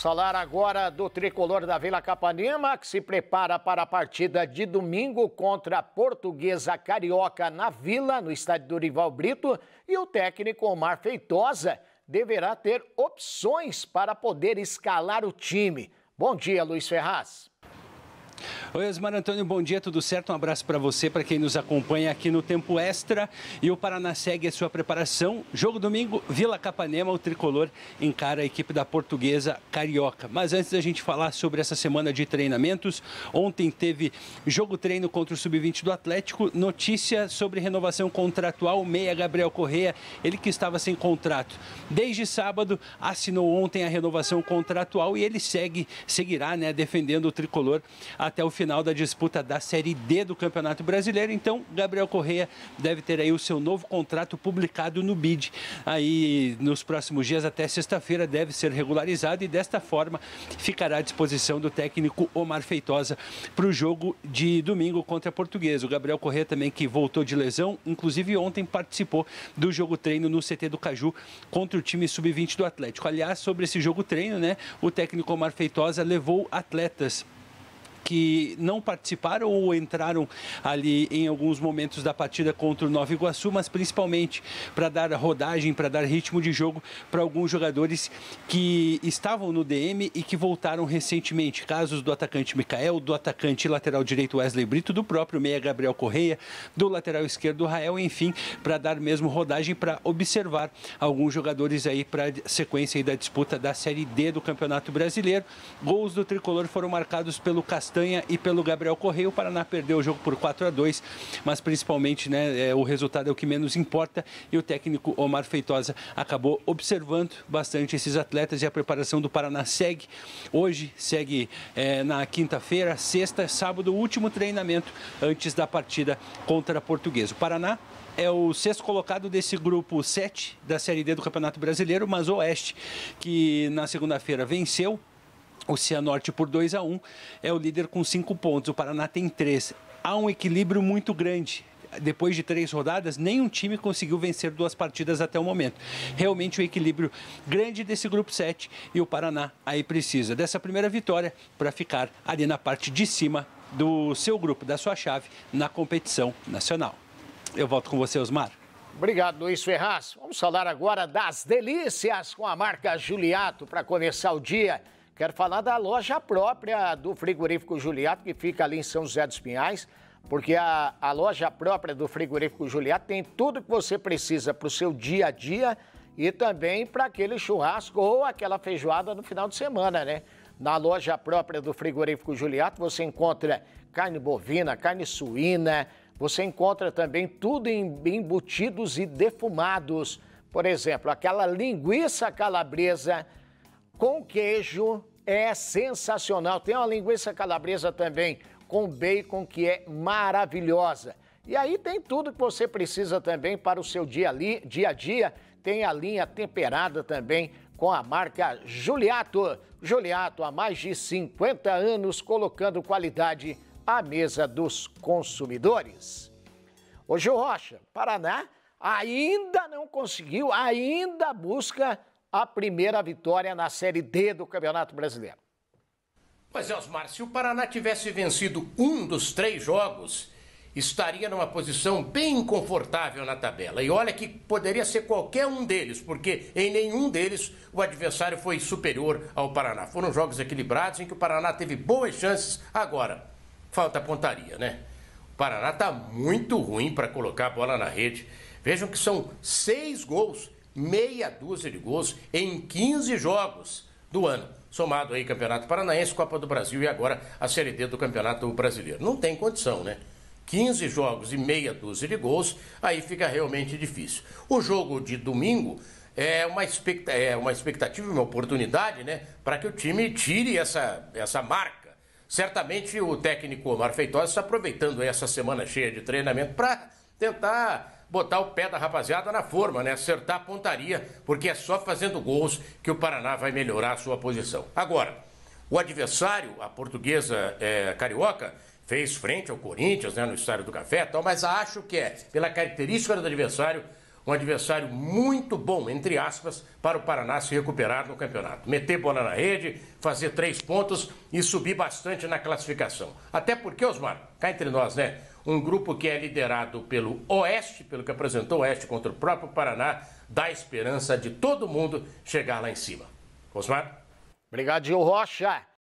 Vamos falar agora do tricolor da Vila Capanema, que se prepara para a partida de domingo contra a Portuguesa Carioca na Vila, no estádio Dorival Brito. E o técnico Omar Feitosa deverá ter opções para poder escalar o time. Bom dia, Luiz Ferraz. Oi, Osmar Antônio, bom dia, tudo certo? Um abraço para você, para quem nos acompanha aqui no Tempo Extra. E o Paraná segue a sua preparação. Jogo domingo, Vila Capanema, o tricolor encara a equipe da Portuguesa Carioca. Mas antes da gente falar sobre essa semana de treinamentos, ontem teve jogo-treino contra o Sub-20 do Atlético. Notícia sobre renovação contratual, meia Gabriel Correia, ele que estava sem contrato. Desde sábado, assinou ontem a renovação contratual e ele segue, seguirá né, defendendo o tricolor. A até o final da disputa da Série D do Campeonato Brasileiro. Então, Gabriel Correia deve ter aí o seu novo contrato publicado no BID. Aí, nos próximos dias, até sexta-feira, deve ser regularizado e desta forma ficará à disposição do técnico Omar Feitosa para o jogo de domingo contra a Portuguesa. O Gabriel Correia também que voltou de lesão, inclusive ontem participou do jogo treino no CT do Caju contra o time sub-20 do Atlético. Aliás, sobre esse jogo treino, né, o técnico Omar Feitosa levou atletas que não participaram ou entraram ali em alguns momentos da partida contra o Nova Iguaçu, mas principalmente para dar rodagem, para dar ritmo de jogo para alguns jogadores que estavam no DM e que voltaram recentemente. Casos do atacante Mikael, do atacante lateral direito Wesley Brito, do próprio meia Gabriel Correia, do lateral esquerdo Rael, enfim, para dar mesmo rodagem para observar alguns jogadores aí para a sequência da disputa da Série D do Campeonato Brasileiro. Gols do tricolor foram marcados pelo Castanho. Castanha e pelo Gabriel Correia. O Paraná perdeu o jogo por 4 a 2 mas principalmente né, é, o resultado é o que menos importa e o técnico Omar Feitosa acabou observando bastante esses atletas e a preparação do Paraná segue hoje, segue é, na quinta-feira, sexta, sábado, o último treinamento antes da partida contra a Portuguesa. O Paraná é o sexto colocado desse grupo 7 da Série D do Campeonato Brasileiro, mas o Oeste, que na segunda-feira venceu o Cianorte por 2 a 1 um, é o líder com 5 pontos, o Paraná tem 3. Há um equilíbrio muito grande depois de três rodadas, nenhum time conseguiu vencer duas partidas até o momento. Realmente um equilíbrio grande desse grupo 7 e o Paraná aí precisa dessa primeira vitória para ficar ali na parte de cima do seu grupo, da sua chave, na competição nacional. Eu volto com você, Osmar. Obrigado, Luiz Ferraz. Vamos falar agora das delícias com a marca Juliato para começar o dia. Quero falar da loja própria do frigorífico Juliato, que fica ali em São José dos Pinhais, porque a, a loja própria do frigorífico Juliato tem tudo que você precisa para o seu dia a dia e também para aquele churrasco ou aquela feijoada no final de semana, né? Na loja própria do frigorífico Juliato você encontra carne bovina, carne suína, você encontra também tudo em embutidos e defumados. Por exemplo, aquela linguiça calabresa com queijo é sensacional. Tem uma linguiça calabresa também com bacon que é maravilhosa. E aí tem tudo que você precisa também para o seu dia, ali, dia a dia. Tem a linha temperada também com a marca Juliato. Juliato há mais de 50 anos colocando qualidade à mesa dos consumidores. Hoje o Rocha, Paraná, ainda não conseguiu, ainda busca a primeira vitória na Série D do Campeonato Brasileiro. Mas, Osmar, se o Paraná tivesse vencido um dos três jogos, estaria numa posição bem confortável na tabela. E olha que poderia ser qualquer um deles, porque em nenhum deles o adversário foi superior ao Paraná. Foram jogos equilibrados em que o Paraná teve boas chances. Agora, falta pontaria, né? O Paraná está muito ruim para colocar a bola na rede. Vejam que são seis gols meia dúzia de gols em 15 jogos do ano. Somado aí Campeonato Paranaense, Copa do Brasil e agora a Série D do Campeonato Brasileiro. Não tem condição, né? 15 jogos e meia dúzia de gols, aí fica realmente difícil. O jogo de domingo é uma, expect... é uma expectativa, uma oportunidade, né? Para que o time tire essa, essa marca. Certamente o técnico Omar Feitosa está aproveitando essa semana cheia de treinamento para tentar botar o pé da rapaziada na forma, né? Acertar a pontaria, porque é só fazendo gols que o Paraná vai melhorar a sua posição. Agora, o adversário, a portuguesa é, carioca, fez frente ao Corinthians, né, no Estádio do Café tal, mas acho que é, pela característica do adversário, um adversário muito bom, entre aspas, para o Paraná se recuperar no campeonato. Meter bola na rede, fazer três pontos e subir bastante na classificação. Até porque, Osmar, cá entre nós, né? um grupo que é liderado pelo Oeste, pelo que apresentou o Oeste contra o próprio Paraná, dá esperança de todo mundo chegar lá em cima. Osmar? Obrigado, Gil Rocha.